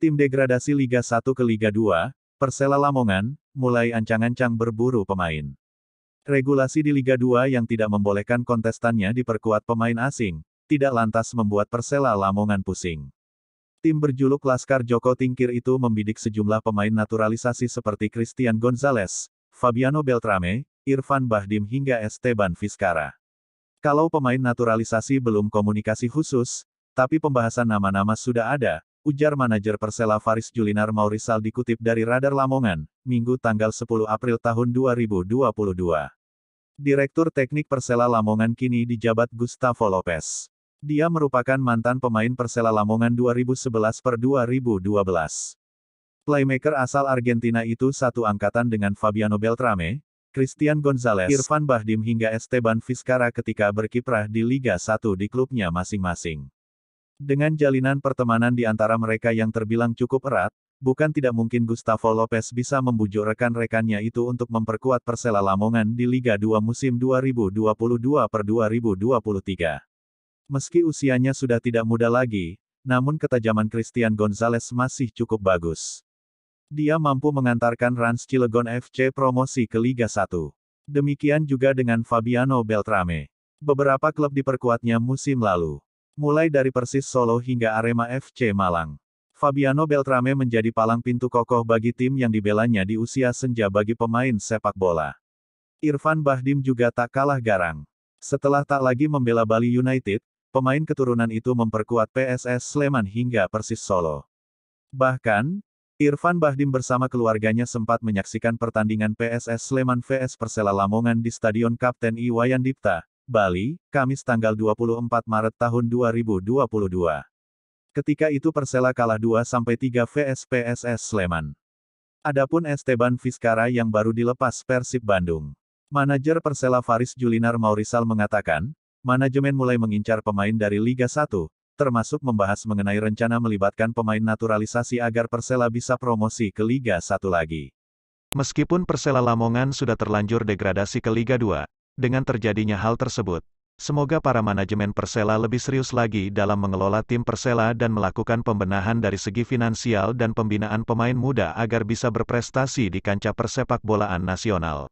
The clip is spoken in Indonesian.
tim degradasi Liga 1 ke Liga 2, Persela Lamongan, mulai ancang-ancang berburu pemain. Regulasi di Liga 2 yang tidak membolehkan kontestannya diperkuat pemain asing, tidak lantas membuat Persela Lamongan pusing. Tim berjuluk Laskar Joko Tingkir itu membidik sejumlah pemain naturalisasi seperti Christian Gonzalez, Fabiano Beltrame, Irfan Bahdim hingga Esteban Vizcara. Kalau pemain naturalisasi belum komunikasi khusus, tapi pembahasan nama-nama sudah ada, ujar manajer Persela Faris Julinar Maurisal dikutip dari Radar Lamongan, Minggu tanggal 10 April tahun 2022. Direktur Teknik Persela Lamongan kini dijabat Gustavo Lopez. Dia merupakan mantan pemain Persela Lamongan 2011 per 2012. Playmaker asal Argentina itu satu angkatan dengan Fabiano Beltrame, Christian Gonzalez, Irfan Bahdim hingga Esteban Vizcara ketika berkiprah di Liga 1 di klubnya masing-masing. Dengan jalinan pertemanan di antara mereka yang terbilang cukup erat, bukan tidak mungkin Gustavo Lopez bisa membujuk rekan-rekannya itu untuk memperkuat Persela Lamongan di Liga 2 musim 2022 2023. Meski usianya sudah tidak muda lagi, namun ketajaman Christian Gonzalez masih cukup bagus. Dia mampu mengantarkan Rans Cilegon FC promosi ke Liga 1. Demikian juga dengan Fabiano Beltrame. Beberapa klub diperkuatnya musim lalu. Mulai dari Persis Solo hingga Arema FC Malang. Fabiano Beltrame menjadi palang pintu kokoh bagi tim yang dibelanya di usia senja bagi pemain sepak bola. Irfan Bahdim juga tak kalah garang. Setelah tak lagi membela Bali United, pemain keturunan itu memperkuat PSS Sleman hingga Persis Solo. Bahkan, Irfan Bahdim bersama keluarganya sempat menyaksikan pertandingan PSS Sleman vs Persela Lamongan di Stadion Kapten Iwayan Dipta, Bali, Kamis tanggal 24 Maret tahun 2022. Ketika itu Persela kalah 2-3 vs PSS Sleman. Adapun Esteban Vizcara yang baru dilepas Persib Bandung. Manajer Persela Faris Julinar Maurisal mengatakan, manajemen mulai mengincar pemain dari Liga 1, termasuk membahas mengenai rencana melibatkan pemain naturalisasi agar Persela bisa promosi ke Liga 1 lagi. Meskipun Persela Lamongan sudah terlanjur degradasi ke Liga 2, dengan terjadinya hal tersebut, semoga para manajemen Persela lebih serius lagi dalam mengelola tim Persela dan melakukan pembenahan dari segi finansial dan pembinaan pemain muda agar bisa berprestasi di kancah persepak bolaan nasional.